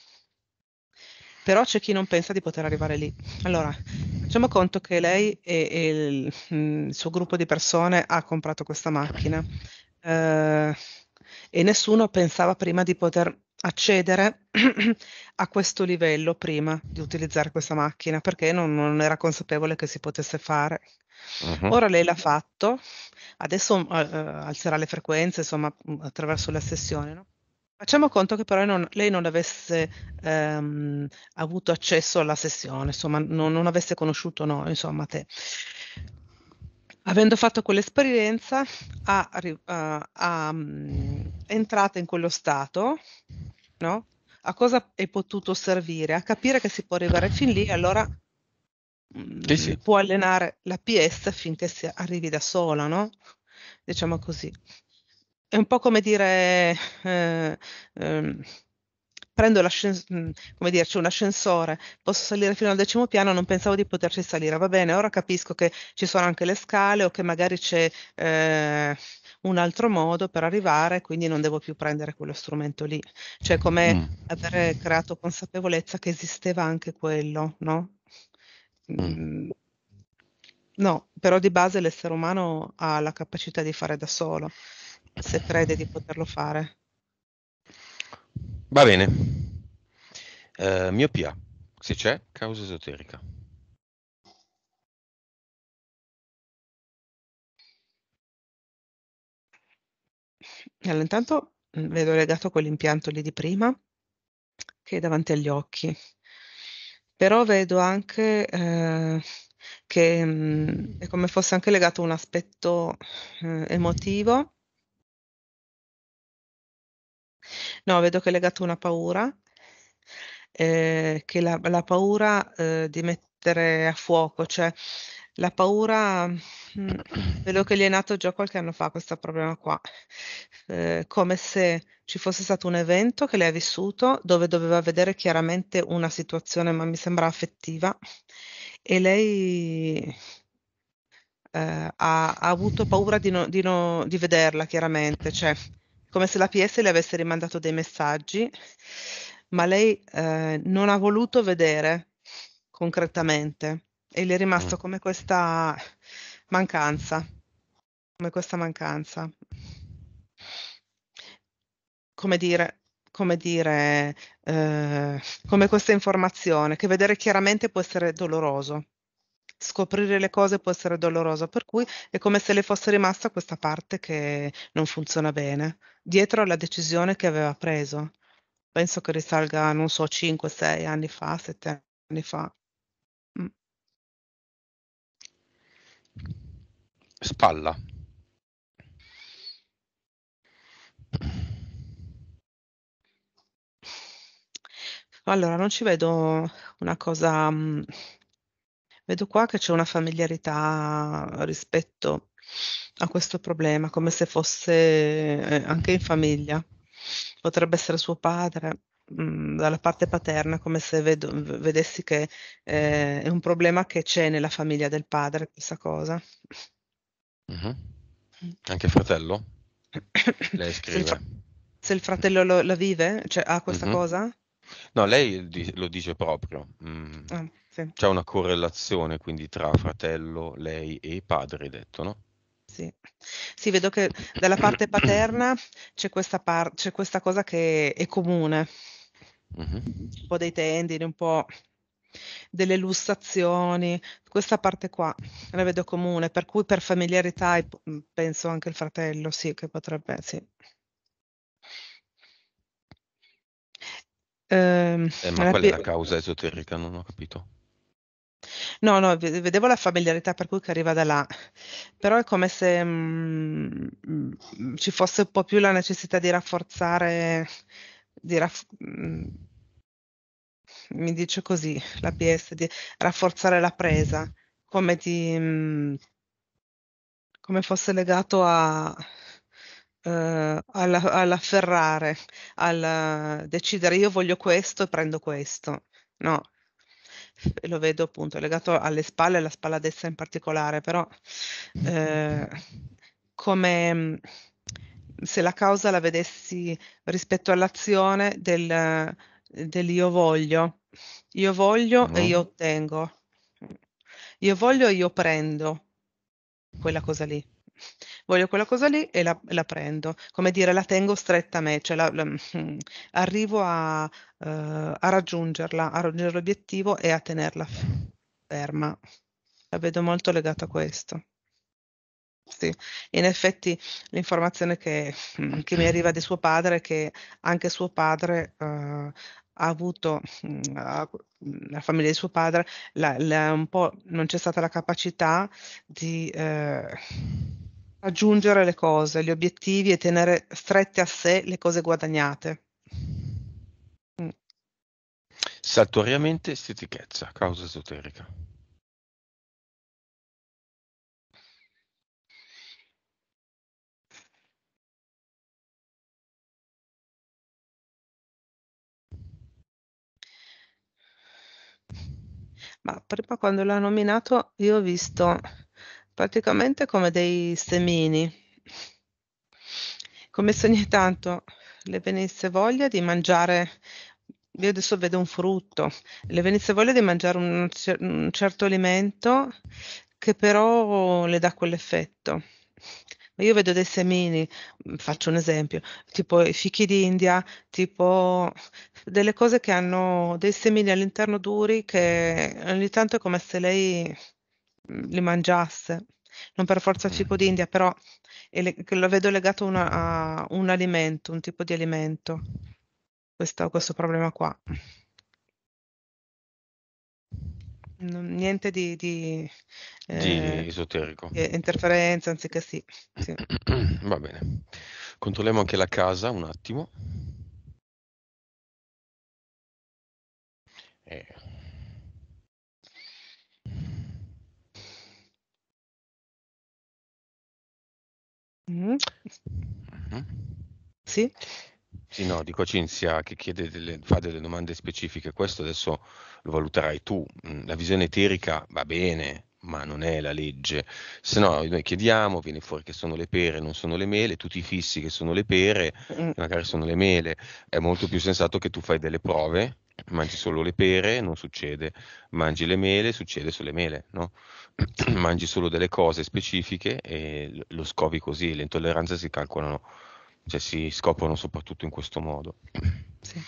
però c'è chi non pensa di poter arrivare lì. Allora, facciamo conto che lei e, e il, mm, il, suo gruppo di persone ha comprato questa macchina eh, e nessuno pensava prima di poter accedere (clears throat) a questo livello prima di utilizzare questa macchina perché non, non era consapevole che si potesse fare. Uh-huh. Ora lei l'ha fatto, adesso uh, alzerà le frequenze, insomma, mm, attraverso la sessione. No? Facciamo conto che però non, lei non avesse ehm, avuto accesso alla sessione, insomma, non, non avesse conosciuto noi, insomma, te. Avendo fatto quell'esperienza, a, a, a, è mm, entrata in quello stato, no? A cosa è potuto servire? A capire che si può arrivare fin lì, allora mm, sì, sì. può allenare la PS finché si arrivi da sola, no? Diciamo così. È un po' come dire... Eh, eh, prendo l'ascensore, mm, come dire, c'è un ascensore, posso salire fino al decimo piano, non pensavo di poterci salire, va bene, ora capisco che ci sono anche le scale o che magari c'è eh, un altro modo per arrivare, quindi non devo più prendere quello strumento lì. Cioè come mm. avere creato consapevolezza che esisteva anche quello, no? Mm. No, però di base l'essere umano ha la capacità di fare da solo, se crede di poterlo fare. Va bene. Uh, miopia, se c'è, causa esoterica. Allora, intanto mm, vedo legato quell'impianto lì di prima, che è davanti agli occhi. Però vedo anche eh, che mh, mm, è come fosse anche legato un aspetto eh, emotivo No, vedo che è legato a una paura, ehm, che la la paura, ehm, di mettere a fuoco, cioè la paura mhmm, vedo (clears throat) che gli è nato già qualche anno fa questo problema qua. Ehm, come se ci fosse stato un evento che lei ha vissuto, dove doveva vedere chiaramente una situazione, ma mi sembra affettiva, e lei ehm, ha ha avuto paura di no di no di vederla chiaramente, cioè come se la PS le avesse rimandato dei messaggi, ma lei eh, non ha voluto vedere concretamente e le è rimasto mm. come questa mancanza, come questa mancanza. Come dire, come dire, eh, come questa informazione, che vedere chiaramente può essere doloroso, scoprire le cose può essere doloroso, per cui è come se le fosse rimasta questa parte che non funziona bene dietro alla decisione che aveva preso. Penso che risalga, non so, 5, 6 anni fa, 7 anni fa. Mm. Spalla. Allora, non ci vedo una cosa... Mm, vedo qua che c'è una familiarità rispetto ha questo problema, come se fosse eh, anche in famiglia. Potrebbe essere suo padre, mm, dalla parte paterna, come se vedo, vedessi che eh, è un problema che c'è nella famiglia del padre, questa cosa. Mm-hmm. Mm. Anche fratello? (coughs) Lei scrive. Se il, fra- se il fratello lo, la vive, cioè ha questa mm-hmm. cosa? No, lei lo dice proprio. Mm. Ah, sì. C'è una correlazione quindi tra fratello, lei e padre, detto, no? sì. Sì, vedo che dalla parte paterna c'è questa, par- c'è questa cosa che è comune, mm-hmm. un po' dei tendini, un po' delle lussazioni, questa parte qua la vedo comune, per cui per familiarità mm, penso anche il fratello, sì, che potrebbe, sì. Ehm, eh, ma qual è la causa esoterica, non ho capito. No, no, vedevo la familiarità per cui che arriva da là, però è come se mh, mm, mh, mm, ci fosse un po' più la necessità di rafforzare, di raff- mh, mm, mi dice così la PS, di rafforzare la presa, come, di, come fosse legato a, eh, alla, all'afferrare, al decidere io voglio questo e prendo questo. No, lo vedo appunto legato alle spalle, alla spalla destra in particolare, però eh, come se la causa la vedessi rispetto all'azione del, io voglio, io voglio no. e mm-hmm. io ottengo, io voglio e io prendo quella cosa lì voglio quella cosa lì e la, la prendo, come dire, la tengo stretta a me, cioè la, la, mm, arrivo a, uh, a raggiungerla, a raggiungere l'obiettivo e a tenerla ferma. La vedo molto legata a questo. Sì. in effetti l'informazione che, mm, che, mi arriva di suo padre è che anche suo padre uh, ha avuto, uh, la famiglia di suo padre, la, la, un po' non c'è stata la capacità di... Uh, Aggiungere le cose, gli obiettivi e tenere strette a sé le cose guadagnate. Mm. Saltuariamente stitichezza, causa esoterica. Ma prima quando l'ha nominato io ho visto praticamente come dei semini, come se ogni tanto le venisse voglia di mangiare, io adesso vedo un frutto, le venisse voglia di mangiare un, un certo alimento che però le dà quell'effetto. Io vedo dei semini, faccio un esempio, tipo i fichi d'India, tipo delle cose che hanno dei semini all'interno duri che ogni tanto è come se lei Mhmm, li mangiasse. Non per forza Mh. fico d'India, mm. però le lo vedo legato una a un alimento, un tipo di alimento. Questo questo problema qua. Non niente di di, ehm, Di eh, esoterico. ehm, interferenze anziché sì, sì. (clears throat) Va bene. Controlliamo anche la casa un attimo. Eh. Mm. hmm Sì. Sì, no, dico a Cinzia che delle, fa delle domande specifiche, questo adesso lo valuterai tu. Mm, la visione eterica va bene, ma non è la legge. Se no, noi chiediamo, viene fuori che sono le pere, non sono le mele, tutti ti fissi che sono le pere, mm. magari sono le mele. È molto più sensato che tu fai delle prove mangi solo le pere, non succede, mangi le mele, succede sulle mele, no? (clears throat) mangi solo delle cose specifiche e lo scovi così, le intolleranze si calcolano, cioè si scoprono soprattutto in questo modo. Sì.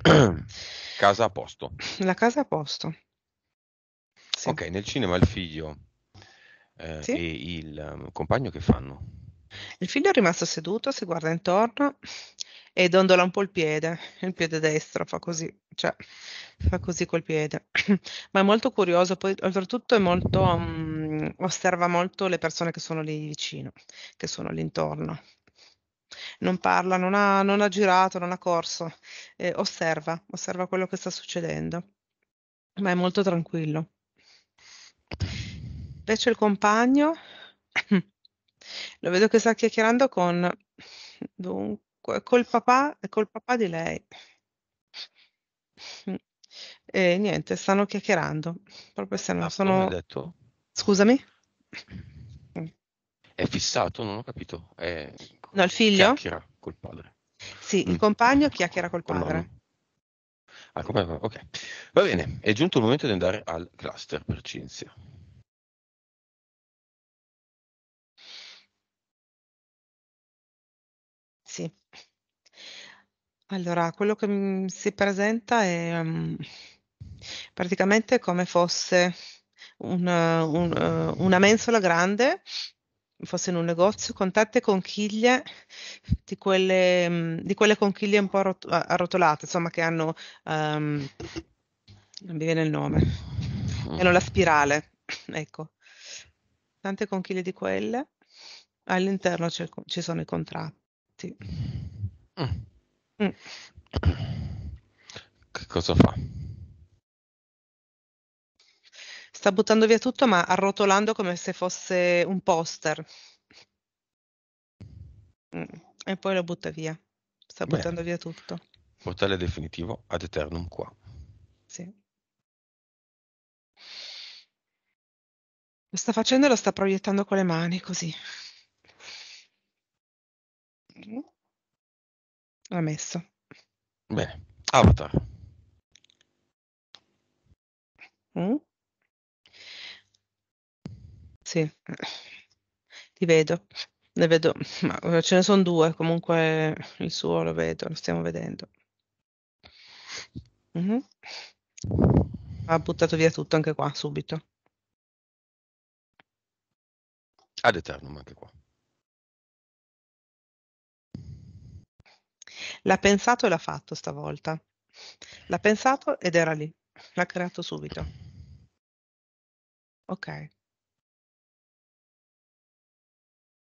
(clears throat) casa a posto. La casa a posto. Sì. Ok, nel cinema il figlio eh, sì. e il um, compagno che fanno? Il figlio è rimasto seduto, si guarda intorno, e dondola un po' il piede, il piede destro fa così, cioè fa così col piede. (clears throat) Ma è molto curioso, poi oltretutto è molto, um, osserva molto le persone che sono lì vicino, che sono all'intorno. Non parla, non ha, non ha girato, non ha corso, eh, osserva, osserva quello che sta succedendo, ma è molto tranquillo. Invece il compagno (clears throat) lo vedo che sta chiacchierando con dunque, col papà, col papà di lei. Mm. E niente, stanno chiacchierando. Proprio stanno, ah, sono... detto? Scusami? È fissato, non ho capito. È... No, il figlio? Chiacchiera col padre. Sì, mm. il compagno chiacchiera col padre. Ah, ok, va bene, è giunto il momento di andare al cluster per Cinzia. Allora, quello che, si presenta è, mhmm, praticamente come fosse un un uhm, una mensola grande, fosse in un negozio, con tante conchiglie di quelle mhmm, di quelle conchiglie un po' arrot arrotolate, insomma che hanno, uhm, non mi viene il nome, mm. hanno la spirale, (clears throat) ecco. Tante conchiglie di quelle, all'interno c'è ci sono i contratti. Mh. Mm. Mm. Che cosa fa? Sta buttando via tutto, ma arrotolando come se fosse un poster. Mm. E poi lo butta via. Sta Bene. buttando via tutto. Portale definitivo ad eternum qua. Sì. Lo sta facendo e lo sta proiettando con le mani così. Mm. La messo. Bene. Avatar. Mm? Sì. Ti vedo. Ne vedo, ma ce ne sono due, comunque il suo lo vedo, lo stiamo vedendo. Mhm. Ha buttato via tutto anche qua, subito. Ad eterno, ma anche qua. L'ha pensato e l'ha fatto stavolta. L'ha pensato ed era lì. L'ha creato subito. Ok.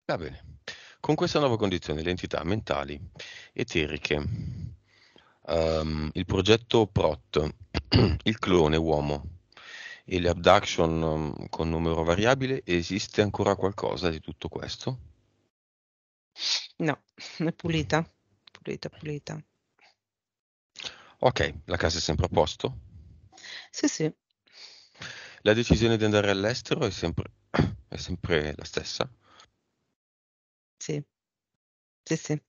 Va bene. Con questa nuova condizione, le entità mentali eteriche, um, il progetto PROT, (clears throat) il clone uomo e le abduction um, con numero variabile, esiste ancora qualcosa di tutto questo? No, è pulita pulita, pulita. Ok, la casa è sempre a posto? Sì, sì. La decisione di andare all'estero è sempre, è sempre la stessa? Sì. Sì, sì.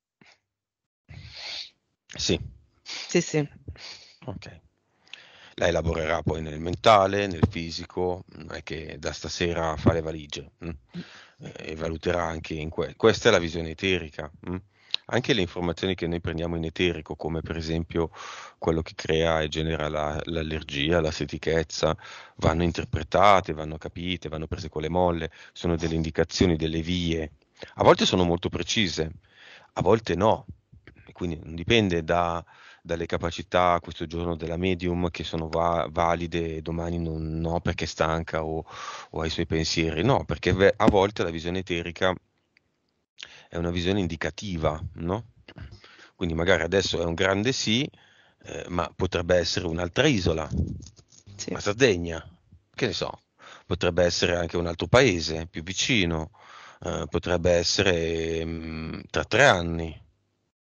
Sì. Sì, sì. Ok. La elaborerà poi nel mentale, nel fisico, non è che da stasera fa le valigie, mh? Mm? Mm. Eh, e valuterà anche in questo. Questa è la visione eterica. Mh? Mm? anche le informazioni che noi prendiamo in eterico, come per esempio quello che crea e genera la, l'allergia, la setichezza, vanno interpretate, vanno capite, vanno prese con le molle, sono delle indicazioni, delle vie. A volte sono molto precise, a volte no, quindi non dipende da, dalle capacità questo giorno della medium che sono va- valide e domani non, no perché è stanca o, o ha i suoi pensieri, no, perché a volte la visione eterica è una visione indicativa, no? Quindi magari adesso è un grande sì, eh, ma potrebbe essere un'altra isola, sì. la Sardegna, che ne so, potrebbe essere anche un altro paese più vicino, eh, potrebbe essere mh, mm, tra tre anni,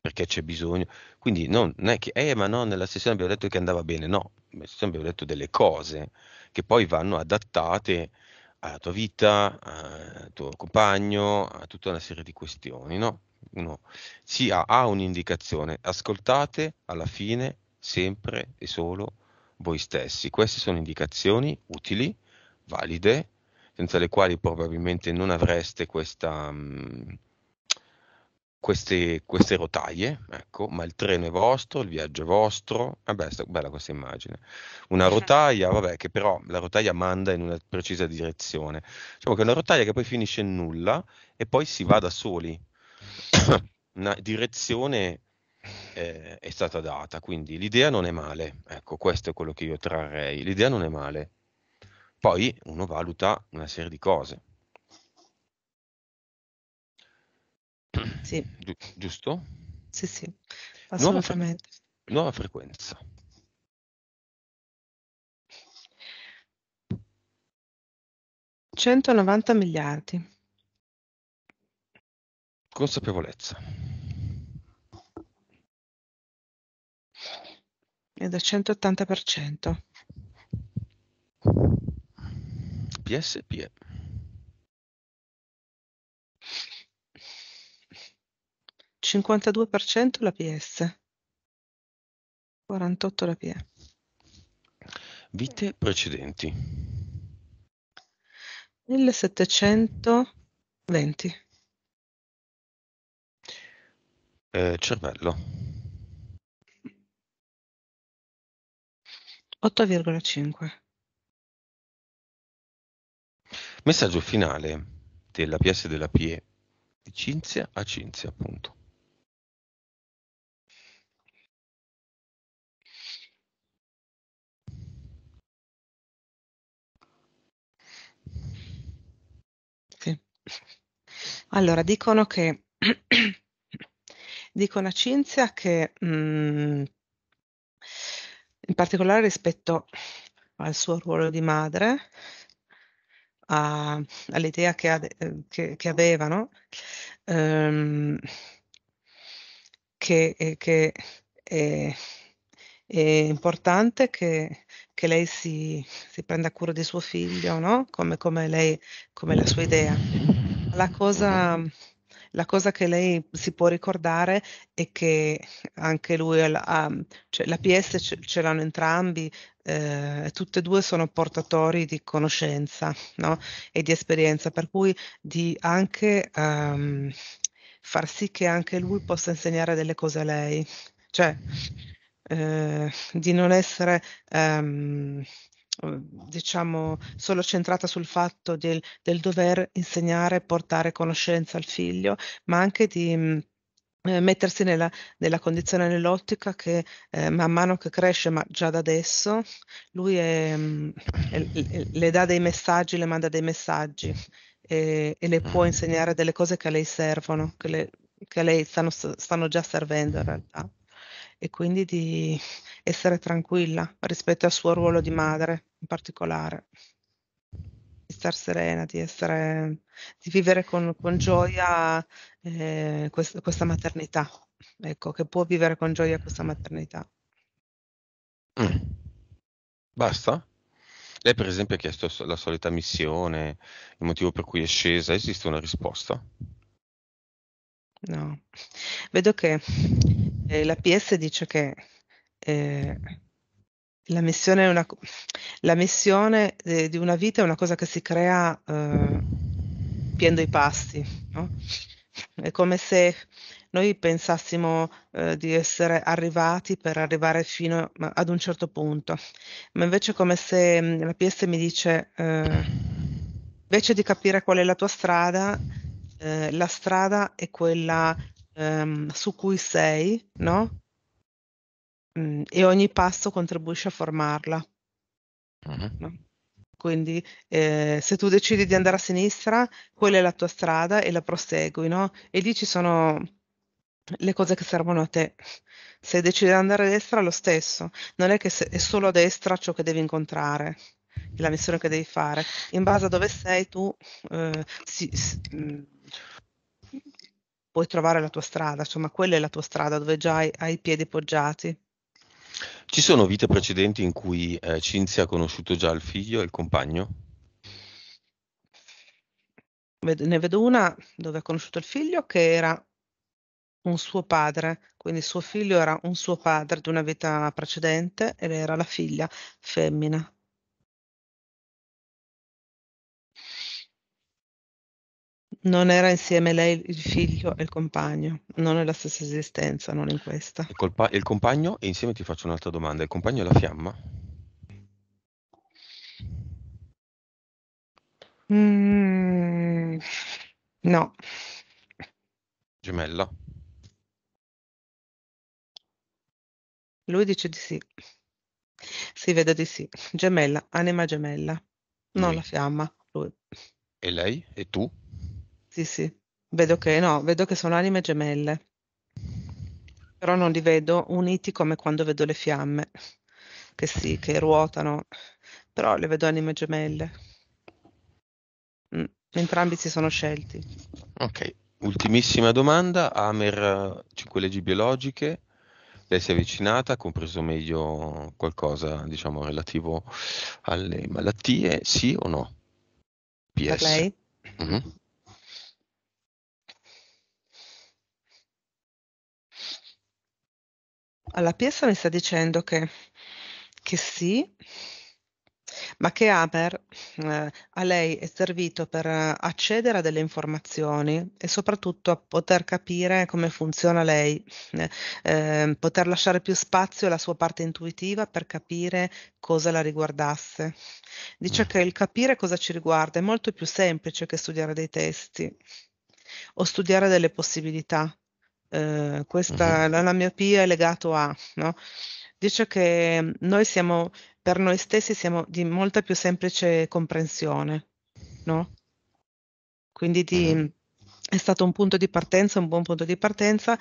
perché c'è bisogno. Quindi non, non è che, eh, ma no, nella sessione abbiamo detto che andava bene, no, nella sessione abbiamo detto delle cose che poi vanno adattate alla tua vita, al tuo compagno, a tutta una serie di questioni, no? Uno si ha, ha un'indicazione, ascoltate alla fine sempre e solo voi stessi. Queste sono indicazioni utili, valide, senza le quali probabilmente non avreste questa... Mh, mm, queste, queste rotaie, ecco, ma il treno è vostro, il viaggio è vostro, è ah, eh bella questa immagine. Una rotaia, vabbè, che però la rotaia manda in una precisa direzione. Diciamo che è una rotaia che poi finisce in nulla e poi si va da soli. (coughs) una direzione eh, è stata data, quindi l'idea non è male, ecco, questo è quello che io trarrei, l'idea non è male. Poi uno valuta una serie di cose Sì. giusto? Sì, sì, assolutamente. Nuova, fre- nuova frequenza. Centonovanta miliardi. Consapevolezza. Ed è 180%. PSP. 52% la PS, 48 la PE. Vite precedenti. 1720. Eh, cervello. 8,5. Messaggio finale della PS della PE di Cinzia a Cinzia, appunto. Allora dicono che (clears throat) dicono a Cinzia che, mhmm, in particolare rispetto al suo ruolo di madre, a all'idea che ade eh, che che avevano, uhm che eh, che è è importante che che lei si si prenda cura di suo figlio, no, come come lei come la sua idea. La cosa, la cosa che lei si può ricordare è che anche lui, ha, ah, cioè, la PS ce, ce l'hanno entrambi, eh, tutte e due sono portatori di conoscenza no? e di esperienza, per cui di anche um, far sì che anche lui possa insegnare delle cose a lei, cioè eh, di non essere... Um, diciamo, solo centrata sul fatto del, del dover insegnare e portare conoscenza al figlio, ma anche di eh, mettersi nella, nella, condizione, nell'ottica che eh, man mano che cresce, ma già da adesso, lui è, è, è, le dà dei messaggi, le manda dei messaggi e, e, le può mm. insegnare delle cose che a lei servono, che, le, che a lei stanno, stanno già servendo in realtà e quindi di essere tranquilla rispetto al suo ruolo di madre in particolare, di star serena, di, essere, di vivere con, con gioia eh, questa, questa maternità, ecco, che può vivere con gioia questa maternità. Mm. Basta? Lei per esempio ha chiesto la solita missione, il motivo per cui è scesa, esiste una risposta? No, vedo che eh, la PS dice che eh, la missione, è una, la missione eh, di una vita è una cosa che si crea eh, piendo i pasti. No? È come se noi pensassimo eh, di essere arrivati per arrivare fino ad un certo punto, ma invece è come se mm, la PS mi dice, eh, invece di capire qual è la tua strada, eh, la strada è quella ehm, su cui sei, no? Mm, e ogni passo contribuisce a formarla. Uh-huh. No? Quindi eh, se tu decidi di andare a sinistra, quella è la tua strada e la prosegui, no? E lì ci sono le cose che servono a te. Se decidi di andare a destra, lo stesso. Non è che è solo a destra ciò che devi incontrare, la missione che devi fare. In base a dove sei tu, eh, si, si mm, puoi trovare la tua strada, insomma quella è la tua strada dove già hai, hai i piedi poggiati. Ci sono vite precedenti in cui eh, Cinzia ha conosciuto già il figlio e il compagno? Ne vedo una dove ha conosciuto il figlio che era un suo padre, quindi suo figlio era un suo padre di una vita precedente ed era la figlia femmina. Non era insieme lei, il figlio e il compagno, non è la stessa esistenza, non in questa. Il, colpa- il compagno, e insieme ti faccio un'altra domanda, il compagno è la fiamma? Mm, no. Gemella? Lui dice di sì. Si vede di sì. Gemella, anima gemella, non Lui. la fiamma, lui. E lei? E tu? Sì, sì. Vedo che no, vedo che sono anime gemelle. Però non li vedo uniti come quando vedo le fiamme che sì, che ruotano, però le vedo anime gemelle. Mm. Entrambi si sono scelti. Ok, ultimissima domanda. Amer 5 eh, leggi biologiche. Lei si è avvicinata, ha compreso meglio qualcosa, diciamo, relativo alle malattie, sì o no? PS. Per lei? Mm-hmm. alla pièce mi sta dicendo che, che sì, ma che Haber eh, a lei è servito per accedere a delle informazioni e soprattutto a poter capire come funziona lei, eh, ehm, poter lasciare più spazio alla sua parte intuitiva per capire cosa la riguardasse. Dice mm. che il capire cosa ci riguarda è molto più semplice che studiare dei testi o studiare delle possibilità eh, questa, mm-hmm. la, la miopia è legata a, no? dice che mm, noi siamo, per noi stessi siamo di molta più semplice comprensione, no? Quindi di, uh-huh. è stato un punto di partenza, un buon punto di partenza,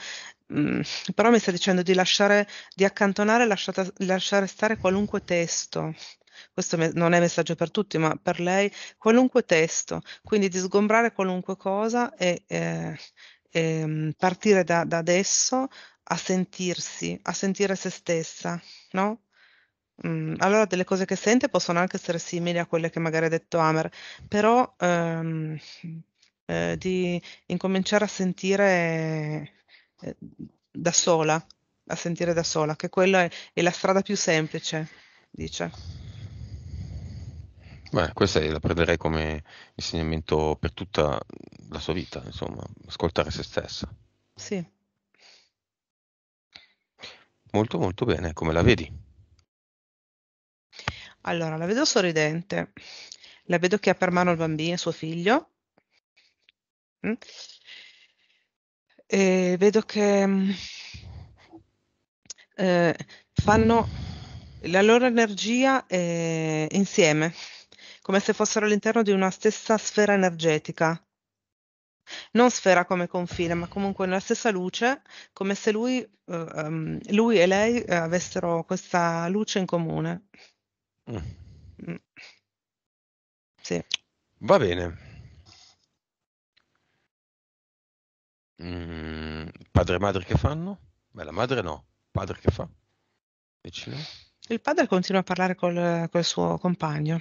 mh, mm, però mi sta dicendo di lasciare, di accantonare, lasciata, lasciare stare qualunque testo, questo me- non è messaggio per tutti, ma per lei, qualunque testo, quindi di sgombrare qualunque cosa e, eh, ehm, partire da, da, adesso a sentirsi, a sentire se stessa, no? Mm, allora delle cose che sente possono anche essere simili a quelle che magari ha detto Amer, però ehm, eh, di incominciare a sentire eh, da sola, a sentire da sola, che quella è, è la strada più semplice, dice. Beh, questa la prenderei come insegnamento per tutta la sua vita, insomma, ascoltare se stessa. Sì. Molto molto bene, come la vedi? Allora, la vedo sorridente, la vedo che ha per mano il bambino, e suo figlio, mm. e vedo che mm, eh, fanno la loro energia eh, insieme come se fossero all'interno di una stessa sfera energetica. Non sfera come confine, ma comunque nella stessa luce, come se lui, um, lui e lei eh, avessero questa luce in comune. Mm. Mm. Sì. Va bene. Mm, padre e madre che fanno? Beh, la madre no. Padre che fa? Vicino. Il padre continua a parlare col, eh, col suo compagno.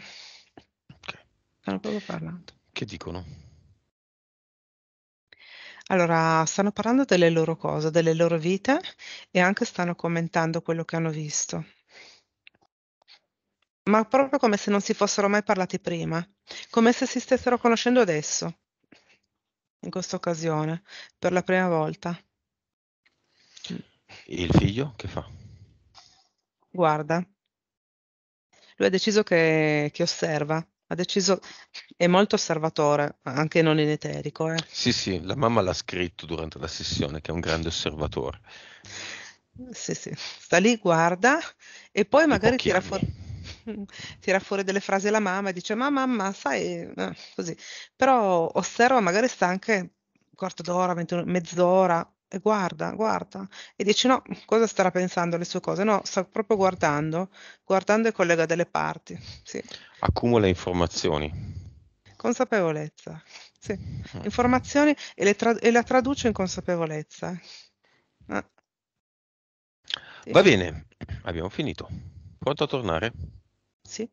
Stanno proprio parlando. Che dicono? Allora, stanno parlando delle loro cose, delle loro vite e anche stanno commentando quello che hanno visto. Ma proprio come se non si fossero mai parlati prima, come se si stessero conoscendo adesso, in questa occasione, per la prima volta. Il figlio che fa? Guarda, lui ha deciso che, che osserva ha deciso, è molto osservatore, anche non in eterico. Eh. Sì, sì, la mamma l'ha scritto durante la sessione che è un grande osservatore. Sì, sì, sta lì, guarda e poi magari tira fuori, (laughs) tira fuori, delle frasi alla mamma e dice ma mamma, sai, eh, così. Però osserva, magari sta anche un quarto d'ora, mezz'ora, e eh, guarda, guarda. E dici: "No, cosa starà pensando le sue cose?" No, sta proprio guardando, guardando e collega delle parti, sì. Accumula informazioni. Consapevolezza, sì. Mm. Informazioni e le tra e la traduce in consapevolezza. Ah. Sì. Va bene, abbiamo finito. Pronto a tornare? Sì.